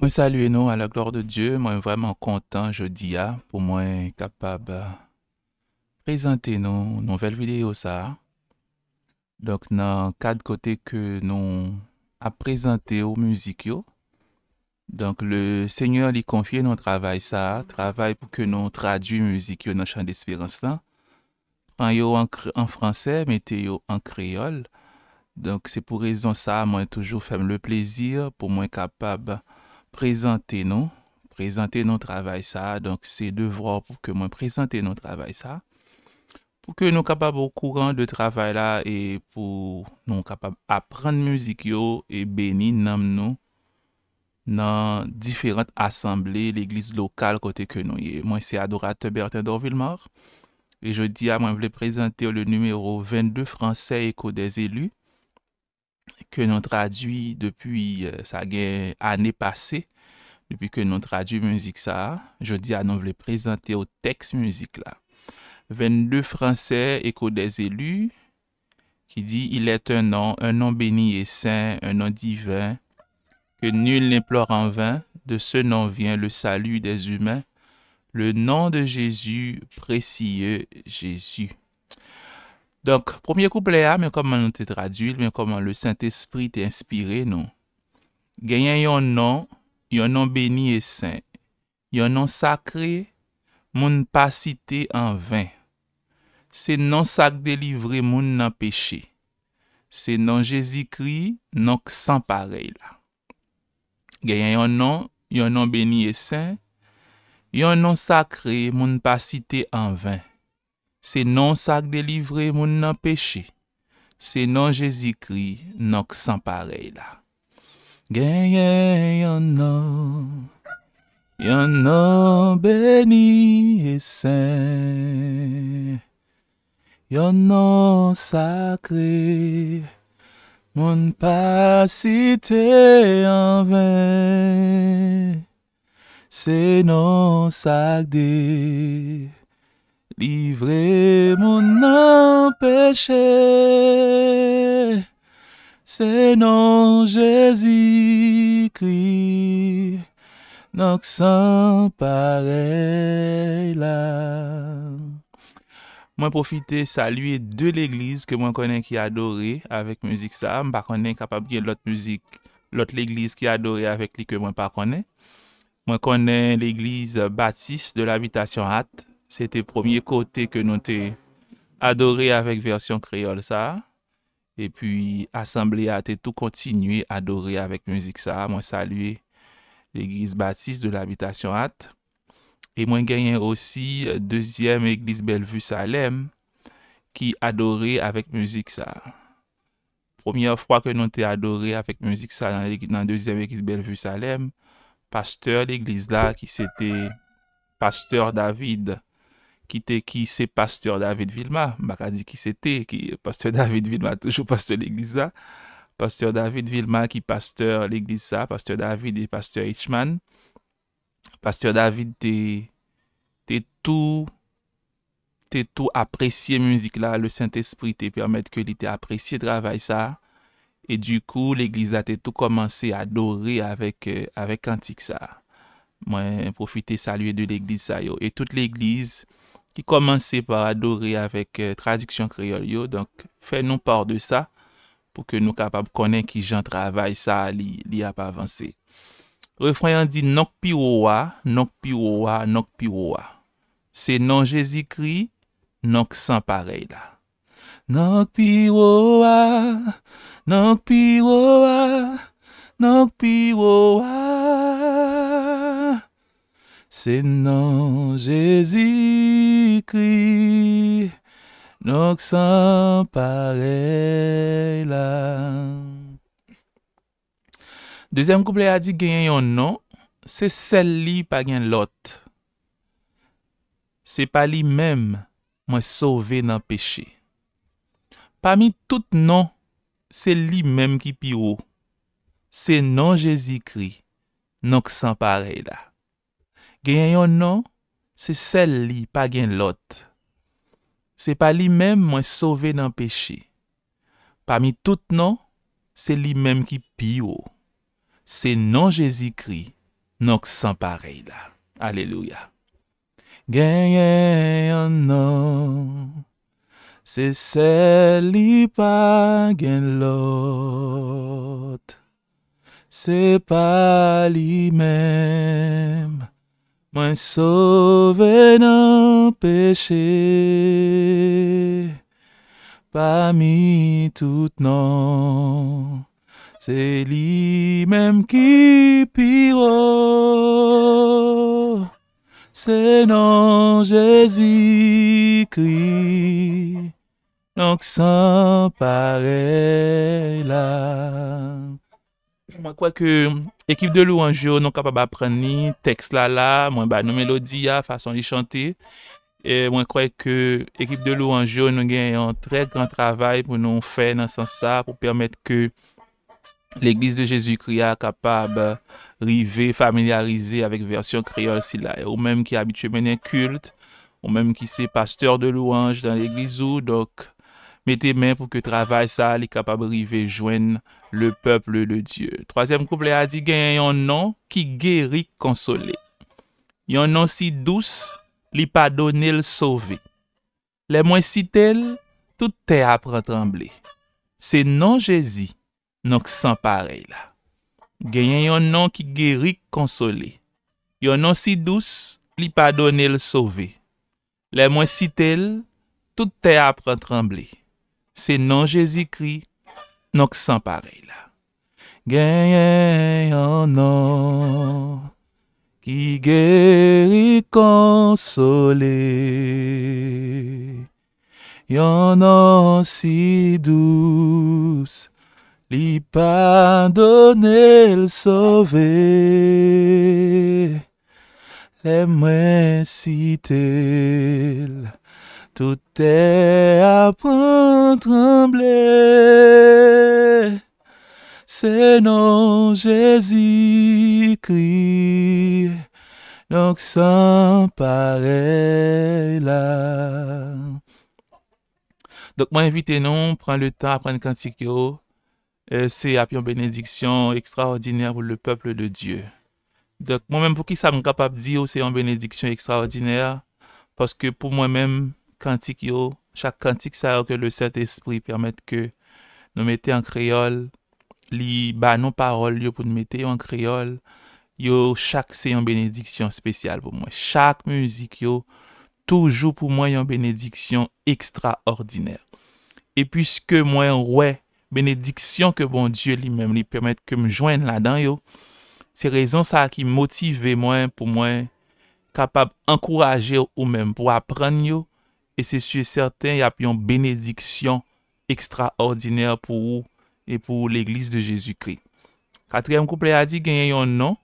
Moi salue à la gloire de Dieu. Moi vraiment content jeudi à ah, pour moi capable euh, présenter nos nouvelles vidéos ça. Donc dans quatre côté que nous à présenté aux musique, Donc le Seigneur lui confie notre travail ça, travail pour que nous traduit musique dans champ d'espérance là. Prends en, en français, mettez en créole. Donc c'est pour raison ça, moi toujours fait le plaisir pour moi capable Prezente nou, prezente nou travay sa, donk se devro pou ke mwen prezente nou travay sa Pou ke nou kapab ou kouran de travay la e pou nou kapab aprande muzik yo e beni nanm nou Nan diferant asemble, l'eglise lokal kote ke nou Mwen se Adora Tebertin Dorvilmar E je di a mwen vle prezente yo le numero 22 franseye kodez elu Que nous traduit depuis sa euh, passée, année passée, depuis que nous traduit musique ça, à à à de présenter au texte musique là. 22 français écho des élus, qui dit il est un nom, un nom béni et saint, un nom divin, que nul n'implore en vain, de ce nom vient le salut des humains, le nom de Jésus, précieux Jésus. Premier kouple ya, men koman nou te tradwil, men koman le Saint-Esprit te inspire nou. Genyen yon nan, yon nan beni e sè, yon nan sakre, moun pa site an vè. Se nan sak delivre moun nan peche, se nan Jezikri, nòk non san parey la. Genyen yon nan, yon nan beni e sè, yon nan sakre, moun pa site an vè. Se nan sakde livre moun nan peche, se nan Jezikri nok san parey la. Genyen yon nan, yon nan beni esen, yon nan sakre, moun pasite yon ven, se nan sakde livre, Livre moun an peche, Se nan Jezi kri, Nank san pare la. Mwen profite saluye de l'eglise ke mwen konen ki adore, avèk müzik sa, mwen pa konen kapabye l'ot müzik, l'ot l'eglise ki adore avèk li ke mwen pa konen. Mwen konen l'eglise Batis de l'habitation Atte, C'était premier côté que nous avons adoré avec version créole ça. Et puis, l'Assemblée a été tout continué adorer avec musique ça. Moi, saluer l'église baptiste de l'habitation Hâte. Et moi, gagné aussi deuxième église Bellevue Salem qui adorait avec musique ça. Première fois que nous avons adoré avec musique ça dans, la deuxième église Bellevue Salem, pasteur l'église là qui c'était pasteur David qui était, qui c'est pasteur David Vilma, ma qui qui c'était qui pasteur David Vilma, toujours pasteur l'église là, pasteur David Vilma qui pasteur l'église ça pasteur David et pasteur Hitchman, pasteur David t'es es tout t'es tout apprécié musique là le Saint-Esprit te permette que li apprécié travail ça, Et du coup l'église a tout commencé à adorer avec, euh, avec cantique ça, moi, profiter, saluer de l'église ça, yo. Et toute l'église, qui commençait par adorer avec euh, traduction créole. Donc, fais-nous part de ça pour que nous capables de qui j'en travaille, ça, li, li a pas avancé. Refrain dit Nok piroa nok piroa nok piroa C'est non Jésus-Christ, nok sans pareil là. Nok non nok non nok Se nan Jezi kri, nouk san parey la. Dezem kouple a di genyon nan, se sel li pa gen lot. Se pa li menm mwen sove nan peche. Pa mi tout nan, se li menm ki pi ou. Se nan Jezi kri, nouk san parey la. Genye yon nan, se sel li pa gen lot. Se pa li men mwen sove nan peche. Pa mi tout nan, se li men ki pi yo. Se nan Jezikri, nan k san parey la. Aleluya. Genye yon nan, se sel li pa gen lot. Se pa li men mwen sove nan peche. M'en sauver n'empêcher parmi tout non, c'est lui-même qui pire, c'est non Jésus-Christ, donc ça paraît là. Moi, quoi que. Ekip de lou anj yo nou kapab aprenni tekst la la, mwen ba nou melodiya, fason li chante. Mwen kway ke ekip de lou anj yo nou gen yon trek gran travay pou nou fè nan san sa pou permèt ke l'Eglise de Jésus-Kria kapab rive, familiarize avèk versyon kriol si la. Ou mèm ki abitue mènen kult, ou mèm ki se pasteur de lou anj dan l'Eglise ou, dok... Mette men pou ke travay sa li kapab rive jwen le people de Diyo. Troasyem kouple a di genyen yon nan ki geri konsole. Yon nan si douz li padone l sove. Le mwen si tel, tout te ap rentremble. Se nan jesi, nok san pare la. Genyen yon nan ki geri konsole. Yon nan si douz li padone l sove. Le mwen si tel, tout te ap rentremble. C'est non Jésus-Christ, non que sans pareil. là, y en qui guérit, console, Y en si douce, lui pardonner, le sauver. L'aimer ainsi. Tout est à point trembler. C'est non Jésus-Christ. Donc sans pareil là. Donc moi invité non, prends le temps, le cantique euh, c'est une bénédiction extraordinaire pour le peuple de Dieu. Donc moi-même pour qui ça me capable de dire c'est une bénédiction extraordinaire parce que pour moi-même Kantik yo, chak kantik sa yo ke le set espri Permet ke nou mette an kreol Li ba nou parol yo pou nou mette an kreol Yo chak se yon benediksyon spesyal pou mwen Chak müzik yo, toujou pou mwen yon benediksyon ekstra ordine E pwiske mwen wè, benediksyon ke bon Diyo li mwen Li permet ke mwen jwen la dan yo Se rezon sa ki motive mwen pou mwen Kapab ankouraje ou mwen pou apren yo E se suyè sèrten, y ap yon benediksyon ekstraordinèr pou ou e pou l'Eglise de Jésus-Krit. Katrièm koup lè a di genye yon nan, non bon non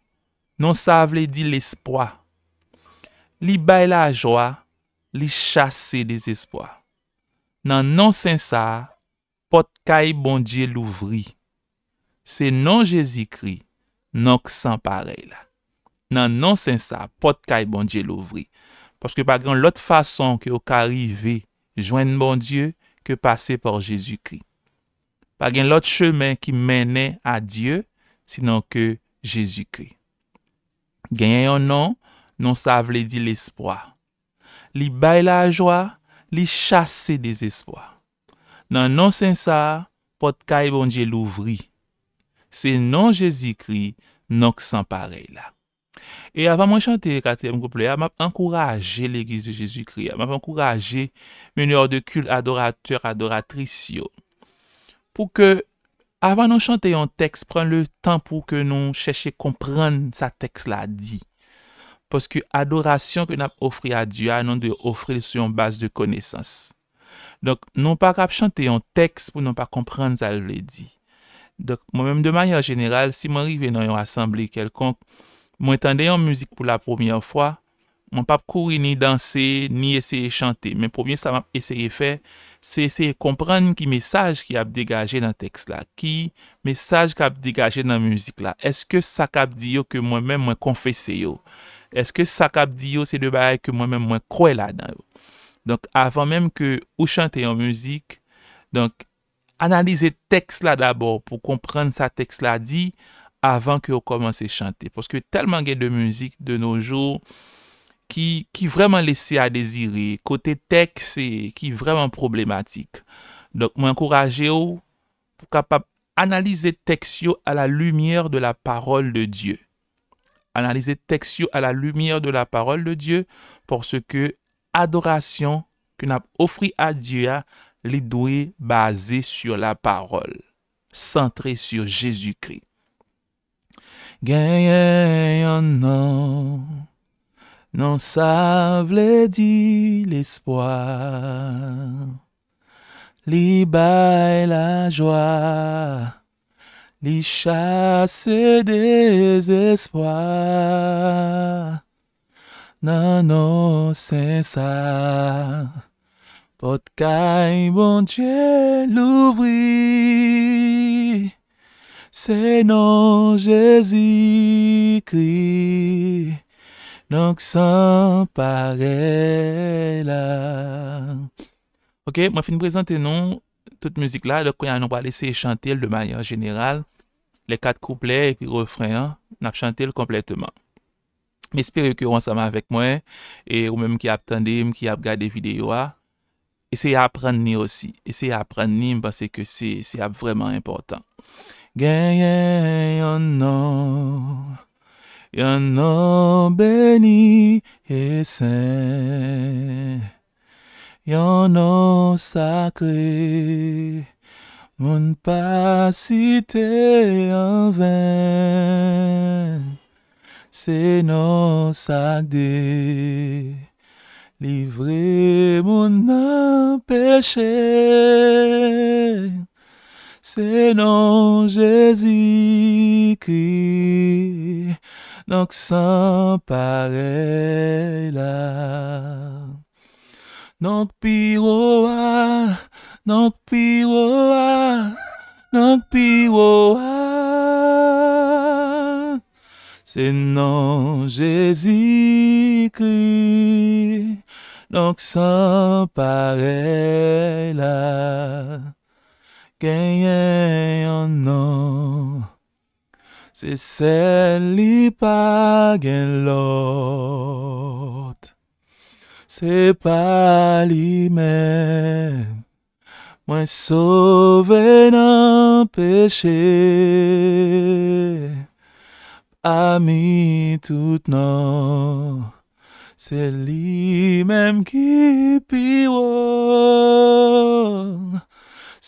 non nan sa vle di l'espoi. Li bay la jwa, li chase des espoi. Nan nan sènsa, pot kaj bon Dje louvri. Se nan Jésus-Krit, nan k san parey la. Nan nan sènsa, pot kaj bon Dje louvri. Paske pa gen lot fason ki ou ka rive joen bon Diyo ke pase por Jezikri. Pa gen lot chemen ki mene a Diyo, sinon ke Jezikri. Gen yon nan, non nan sa vle di l'espoi. Li bay la jwa, li chase de zespoi. Nan nan sen sa, pot ka e bon Diyo louvri. Se nan Jezikri, nan k san pare la. E avan mwen chante katèm goup lè, am ap enkouraje l'Eglise de Jésus-Christ, am ap enkouraje mènyor de kül adorateur, adoratricio. Pou ke avan nou chante yon tekst, pren le tan pou ke nou chèche kompren sa tekst la di. Poske adorasyon ke nou ap ofri a Diyan, nou de ofri sou yon bas de konesans. Donk, nou pa kap chante yon tekst pou nou pa kompren sa lè di. Donk, mwen mèm de manyan general, si mwen rive nou yon asamblé kelkonk, Mwen tende yon mouzik pou la poumyen fwa, mwen pa pou kouri ni danse ni eseye chante. Men poubyen sa mwen eseye fe, se eseye komprende ki mesaj ki ap degaje nan tekst la. Ki mesaj ki ap degaje nan mouzik la. Eske sa kap di yo ke mwen men mwen konfese yo? Eske sa kap di yo se de baye ke mwen men mwen kwe la nan yo? Donk avan menm ke ou chante yon mouzik, donk analize tekst la dabor pou komprende sa tekst la di, avant que commence à chanter. Parce que tellement de musique de nos jours qui, qui vraiment laissé à désirer. Côté texte, qui vraiment problématique. Donc, m'encouragez vous pour capable analyser texte à la lumière de la parole de Dieu. Analyser texte à la lumière de la parole de Dieu parce que adoration que a offrée à Dieu est basée sur la parole, centrée sur Jésus-Christ. Gagne un non savent dit l'espoir. L'Iba la joie, li chasse désespoir. espoirs non, c'est ça. votre bon Dieu l'ouvrir. C'est non, Jésus-Christ, donc sans là Ok, moi je vais présenter non toute musique là. Donc, on va laisser chanter de manière générale les quatre couplets et puis refrain. On va chanter complètement. J'espère que vous ensemble avec moi et vous même qui attendez, qui regardez vidéo vidéos, essayez d'apprendre aussi. Essayez d'apprendre parce que c'est vraiment important nom, un nom béni et saint, nom sacré, mon pas cité en vain, c'est nos sacré, Livrer mon péché c'est non Jésus-Christ, donc sans pareil là. Donc piroa, donc piroa, donc piroa, c'est non Jésus-Christ, donc sans pareil là gagnons-nous. C'est celle qui l'autre. C'est pas lui-même. Moi sauvé d'un péché. Ami tout non. C'est lui-même qui pire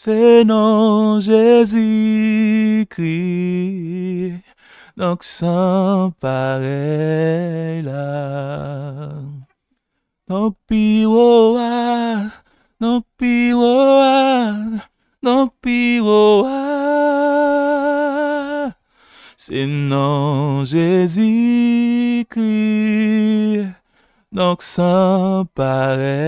c'est non Jésus-Christ, donc sans pareil là. Donc piroa, donc piroa, donc piroa, c'est non Jésus-Christ, donc sans pareil.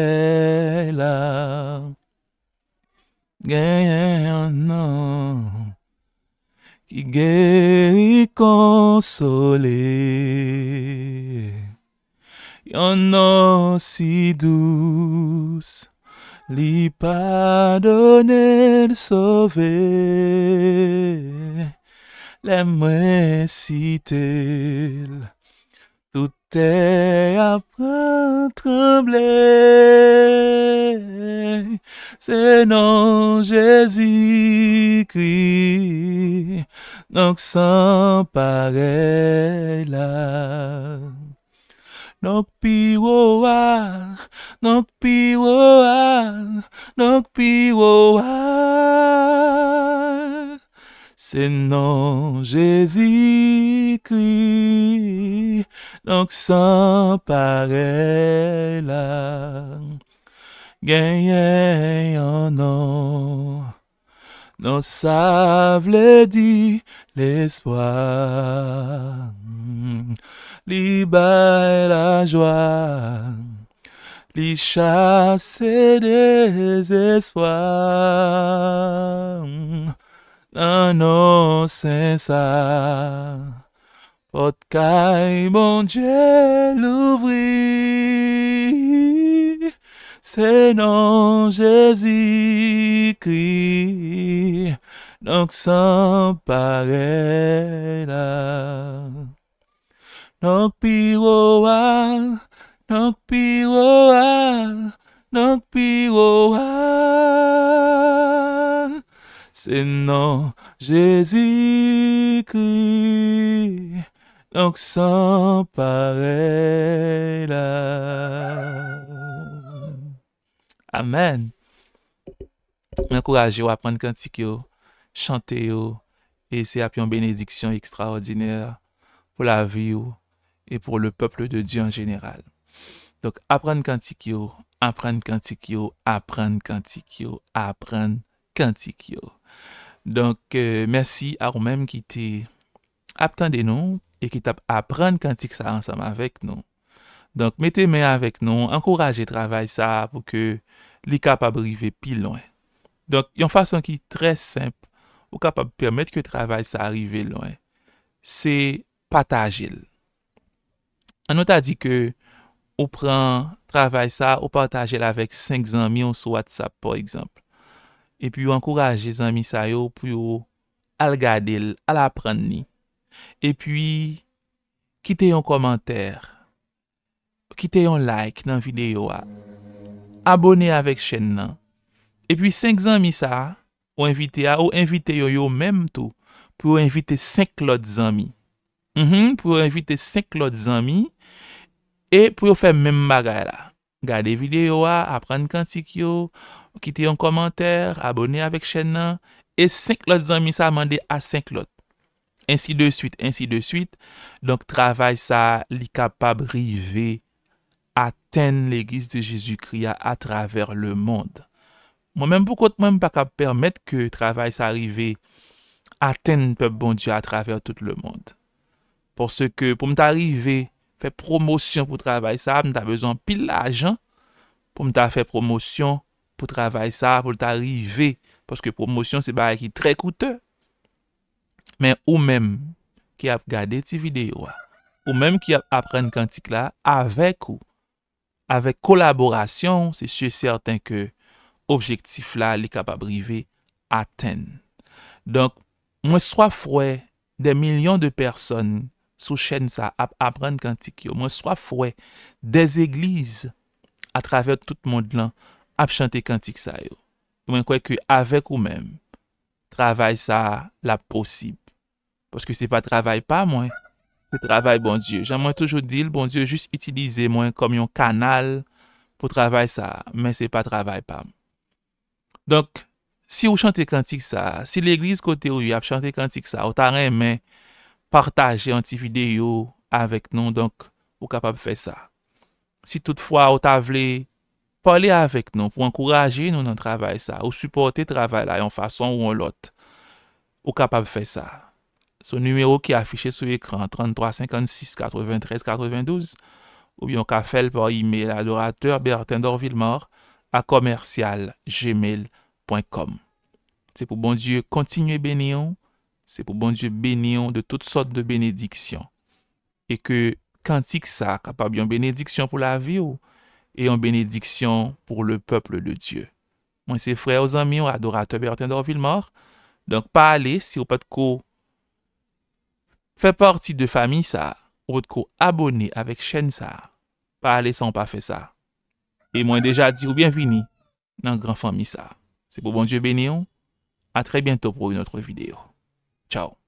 consoler. un y en a si douce, lui pardonner, le sauver. L'aimer si tout est après trembler. C'est non Jésus-Christ donc sans pareil là. Donc piroa, donc piroa, donc piroa. C'est non Jésus-Christ, donc sans pareil là. Gagnez en nom nos savent dit l'espoir, libère la joie, les chasser des espoirs. Nos ça, potkai mon Dieu l'ouvrir. C'est non Jésus-Christ, donc sans pareil là. Donc piroa, non piroa, non piroa. C'est non Jésus-Christ, donc sans pareil Amen. Mwenkouraj yo apren kanti ki yo, chante yo, e se ap yon benediksyon ekstraordinèr pou la vi yo e pou le peuple de Diyan genèral. Donk, apren kanti ki yo, apren kanti ki yo, apren kanti ki yo, apren kanti ki yo. Donk, euh, mersi ar ou mèm ki te apten de nou e ki te apren kanti ki sa ansam avèk nou. Donk, mette mè avèk nou, ankoraje travèl sa pou ke li kapab rive pi lwen. Donk, yon fason ki trè simp, ou kapab permèt ke travèl sa rive lwen, se patajil. Anot a di ke ou pran travèl sa, ou patajil avèk 5 zanmi ou swat sa pou ekzamp. E pi ou ankoraje zanmi sa yo, pou yo algadil, alapran ni. E pi, kite yon komantèr, Kite yon like nan videyo a. Abone avèk chenn nan. E pi 5 zanmi sa. Ou invite yo yo mèm tou. Pou yo invite 5 lot zanmi. Mhm, pou yo invite 5 lot zanmi. E pou yo fè mèm bagay la. Gade videyo a. Aprende kansik yo. Kite yon komenter. Abone avèk chenn nan. E 5 lot zanmi sa mande a 5 lot. Ensi de suite. Ensi de suite. Donk travay sa li kapab rivey. ten l'Eglise de Jésus-Kria atraver le monde. Mwen men poukot mwen pa ka permette ke travay sa rive aten pep bon Diyo atraver tout le monde. Porske pou m ta rive, fe promosyon pou travay sa, m ta bezon pil la jan, pou m ta fe promosyon pou travay sa, pou m ta rive, poske promosyon se ba ki tre koute, men ou men, ou men, ou men ki ap apren kantik la, avek ou, Avek kolaborasyon, se sye serten ke objektif la li kapab rive aten. Donk, mwen swa fwe de milyon de person sou chen sa ap apren kantik yo. Mwen swa fwe de zegliz a traver tout mond lan ap chante kantik sa yo. Mwen kweke avek ou men, travay sa la posib. Poske se pa travay pa mwen. Se travay bon Diyo, jan mwen toujou dil, bon Diyo jist itilize mwen kom yon kanal pou travay sa, men se pa travay pa. Donk, si ou chante kantik sa, si l'Eglise kote ou yap chante kantik sa, ou ta remen partaje yon ti video avek nou, donk ou kapab fe sa. Si toutfwa ou ta vle pale avek nou pou ankoraje nou nan travay sa, ou supporte travay la yon fason ou yon lot, ou kapab fe sa. son numéro qui est affiché sur l'écran, 33 56 93 92, ou bien qu'à par email adorateur Bertin Dorville-Mort à commercial gmail.com. C'est pour bon Dieu, continuez bénir. C'est pour bon Dieu bénir de toutes sortes de bénédictions. Et que cantique ça pas une bénédiction pour la vie et en bénédiction pour le peuple de Dieu. Moi, c'est frère aux amis, adorateur Bertin Dorville-Mort. Donc, pas aller si vous pas de cours fait partie de famille ça. co abonné avec chaîne ça. Pas sans pas faire ça. Et moi déjà dit ou bienvenue dans grand famille ça. C'est pour bon Dieu bénir. À très bientôt pour une autre vidéo. Ciao.